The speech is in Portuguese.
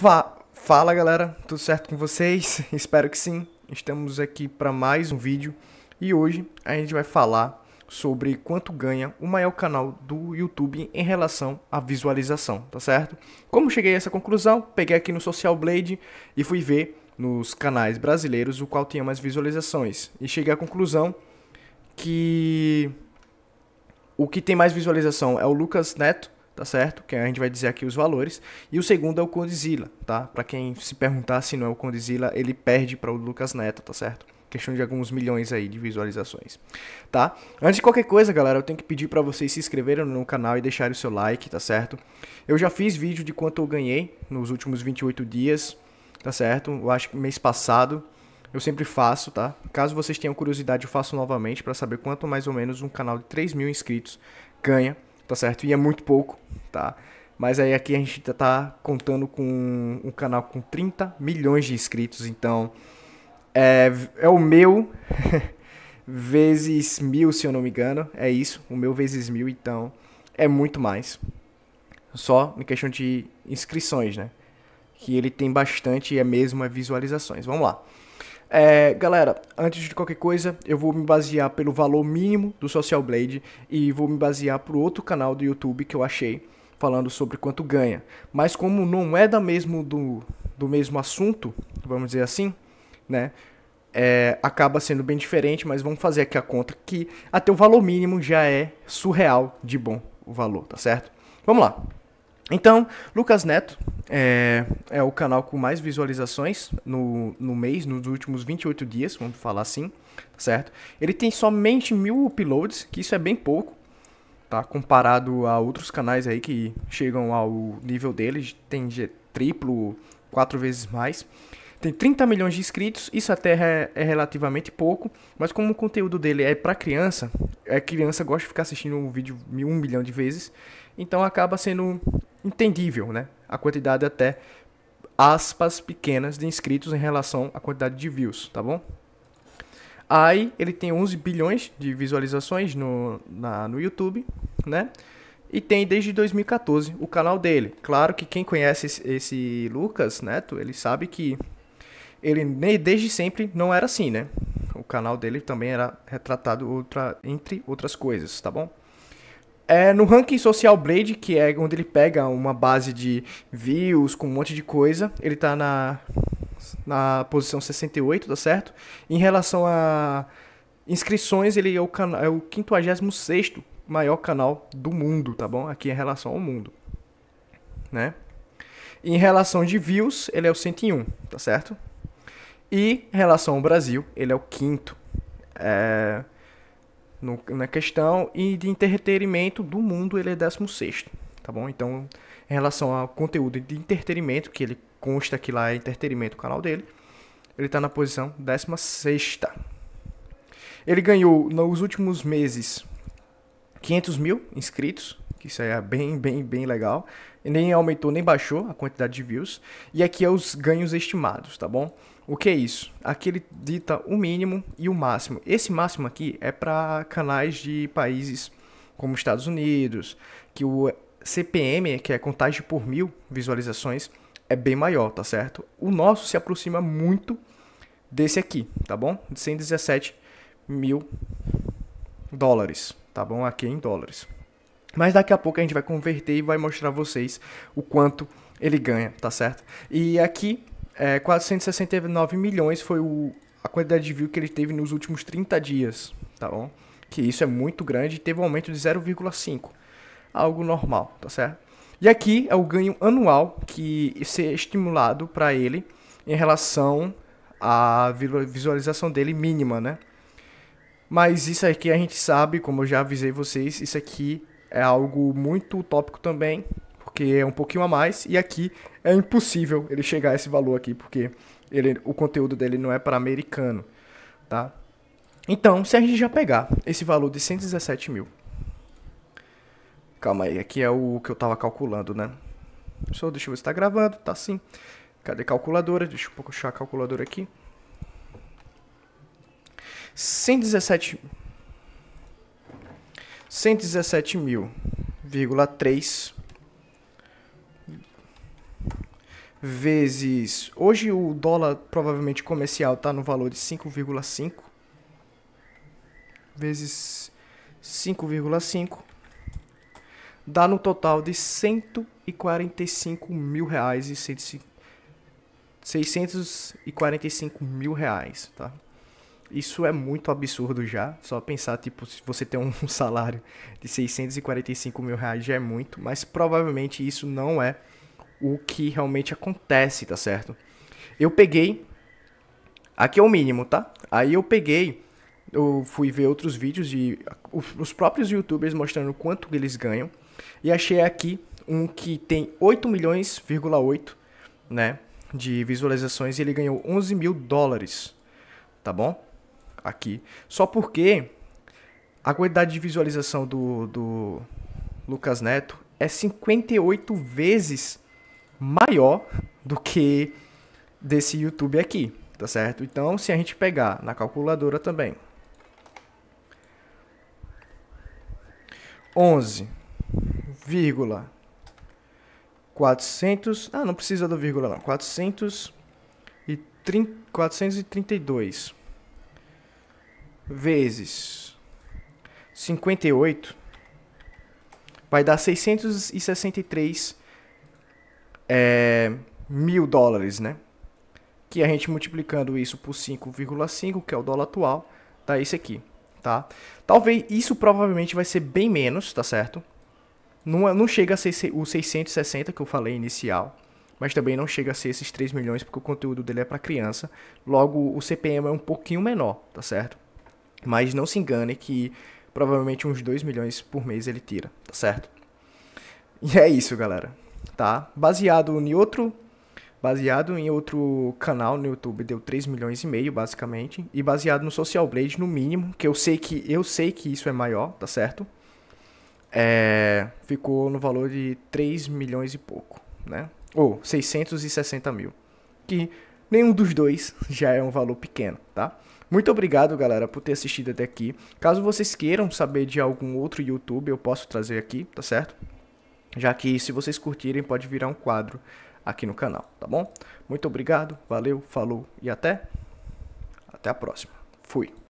Fa Fala galera, tudo certo com vocês? Espero que sim. Estamos aqui para mais um vídeo e hoje a gente vai falar sobre quanto ganha o maior canal do YouTube em relação à visualização, tá certo? Como cheguei a essa conclusão? Peguei aqui no Social Blade e fui ver nos canais brasileiros o qual tinha mais visualizações e cheguei à conclusão que o que tem mais visualização é o Lucas Neto tá certo? Que a gente vai dizer aqui os valores. E o segundo é o Condizila, tá? Para quem se perguntar se não é o Condizila, ele perde para o Lucas Neto, tá certo? Questão de alguns milhões aí de visualizações, tá? Antes de qualquer coisa, galera, eu tenho que pedir para vocês se inscreverem no canal e deixarem o seu like, tá certo? Eu já fiz vídeo de quanto eu ganhei nos últimos 28 dias, tá certo? Eu acho que mês passado eu sempre faço, tá? Caso vocês tenham curiosidade, eu faço novamente para saber quanto mais ou menos um canal de 3 mil inscritos ganha tá certo? E é muito pouco, tá? Mas aí aqui a gente tá, tá contando com um canal com 30 milhões de inscritos, então é, é o meu vezes mil, se eu não me engano, é isso, o meu vezes mil, então é muito mais. Só em questão de inscrições, né? Que ele tem bastante, é mesmo, é visualizações. Vamos lá. É, galera, antes de qualquer coisa, eu vou me basear pelo valor mínimo do Social Blade e vou me basear para outro canal do YouTube que eu achei falando sobre quanto ganha. Mas como não é da mesmo do, do mesmo assunto, vamos dizer assim, né? É, acaba sendo bem diferente, mas vamos fazer aqui a conta que até o valor mínimo já é surreal de bom o valor, tá certo? Vamos lá. Então, Lucas Neto é, é, o canal com mais visualizações no, no mês, nos últimos 28 dias, vamos falar assim, tá certo? Ele tem somente mil uploads, que isso é bem pouco, tá? Comparado a outros canais aí que chegam ao nível dele, tem triplo, quatro vezes mais. Tem 30 milhões de inscritos, isso até é, é relativamente pouco, mas como o conteúdo dele é para criança, a é criança gosta de ficar assistindo um vídeo um milhão de vezes, então acaba sendo entendível, né? A quantidade até aspas pequenas de inscritos em relação à quantidade de views, tá bom? Aí ele tem 11 bilhões de visualizações no, na, no YouTube, né? E tem desde 2014 o canal dele. Claro que quem conhece esse Lucas Neto, ele sabe que ele nem desde sempre não era assim, né? O canal dele também era retratado outra, entre outras coisas, tá bom? É, no ranking Social Blade, que é onde ele pega uma base de views com um monte de coisa, ele tá na, na posição 68, tá certo? Em relação a inscrições, ele é o, é o 56 maior canal do mundo, tá bom? Aqui em relação ao mundo, né? Em relação de views, ele é o 101, tá certo? E em relação ao Brasil, ele é o quinto. É no, na questão e de entretenimento do mundo ele é 16 tá bom? Então, em relação ao conteúdo de entretenimento, que ele consta que lá é entretenimento o canal dele, ele está na posição 16. Ele ganhou nos últimos meses 500 mil inscritos, que isso aí é bem, bem, bem legal. Nem aumentou nem baixou a quantidade de views. E aqui é os ganhos estimados, tá bom? O que é isso? Aqui ele dita o mínimo e o máximo. Esse máximo aqui é para canais de países como Estados Unidos, que o CPM, que é contagem por mil visualizações, é bem maior, tá certo? O nosso se aproxima muito desse aqui, tá bom? De 117 mil dólares, tá bom? Aqui em dólares. Mas daqui a pouco a gente vai converter e vai mostrar a vocês o quanto ele ganha, tá certo? E aqui, é, 469 milhões foi o, a quantidade de view que ele teve nos últimos 30 dias, tá bom? Que isso é muito grande e teve um aumento de 0,5, algo normal, tá certo? E aqui é o ganho anual que ser é estimulado para ele em relação à visualização dele mínima, né? Mas isso aqui a gente sabe, como eu já avisei vocês, isso aqui é algo muito utópico também, porque é um pouquinho a mais, e aqui é impossível ele chegar a esse valor aqui, porque ele, o conteúdo dele não é para americano, tá? Então, se a gente já pegar esse valor de 117 mil, calma aí, aqui é o que eu estava calculando, né? Só deixa eu ver se está gravando, tá sim. Cadê a calculadora? Deixa eu puxar a calculadora aqui. 117 117 vezes. Hoje o dólar provavelmente comercial está no valor de 5,5 vezes 5,5 dá no total de 145 mil reais e 645 mil reais, tá? Isso é muito absurdo já. Só pensar, tipo, se você tem um salário de 645 mil reais já é muito, mas provavelmente isso não é o que realmente acontece, tá certo? Eu peguei. Aqui é o mínimo, tá? Aí eu peguei. Eu fui ver outros vídeos de os próprios youtubers mostrando quanto eles ganham. E achei aqui um que tem 8 milhões,8, né? De visualizações e ele ganhou 11 mil dólares. Tá bom? aqui. Só porque a quantidade de visualização do, do Lucas Neto é 58 vezes maior do que desse YouTube aqui, tá certo? Então, se a gente pegar na calculadora também. 11, vírgula 400, ah, não precisa do vírgula não, 430, 432 vezes 58 vai dar 663 é, mil dólares, né? Que a gente multiplicando isso por 5,5, que é o dólar atual, dá isso aqui, tá? Talvez isso provavelmente vai ser bem menos, tá certo? Não, é, não chega a ser os 660 que eu falei inicial, mas também não chega a ser esses 3 milhões, porque o conteúdo dele é para criança. Logo, o CPM é um pouquinho menor, tá certo? Mas não se engane que provavelmente uns 2 milhões por mês ele tira, tá certo? E é isso, galera, tá? Baseado em outro baseado em outro canal no YouTube, deu 3 milhões e meio, basicamente, e baseado no Social Blade no mínimo, que eu sei que eu sei que isso é maior, tá certo? É, ficou no valor de 3 milhões e pouco, né? Ou 660 mil. Que nenhum dos dois já é um valor pequeno, tá? Muito obrigado, galera, por ter assistido até aqui. Caso vocês queiram saber de algum outro YouTube, eu posso trazer aqui, tá certo? Já que se vocês curtirem, pode virar um quadro aqui no canal, tá bom? Muito obrigado, valeu, falou e até até a próxima. Fui.